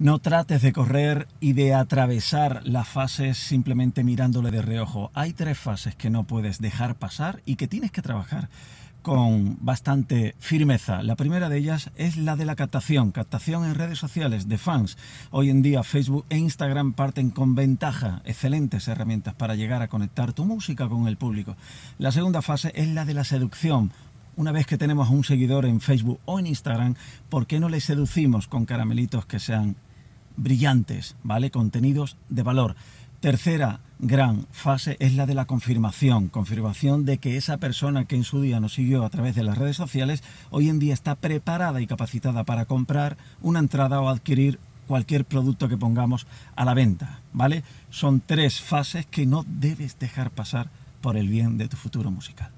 No trates de correr y de atravesar las fases simplemente mirándole de reojo. Hay tres fases que no puedes dejar pasar y que tienes que trabajar con bastante firmeza. La primera de ellas es la de la captación, captación en redes sociales de fans. Hoy en día Facebook e Instagram parten con ventaja, excelentes herramientas para llegar a conectar tu música con el público. La segunda fase es la de la seducción, una vez que tenemos a un seguidor en Facebook o en Instagram, ¿por qué no le seducimos con caramelitos que sean brillantes, ¿vale? Contenidos de valor. Tercera gran fase es la de la confirmación, confirmación de que esa persona que en su día nos siguió a través de las redes sociales hoy en día está preparada y capacitada para comprar una entrada o adquirir cualquier producto que pongamos a la venta, ¿vale? Son tres fases que no debes dejar pasar por el bien de tu futuro musical.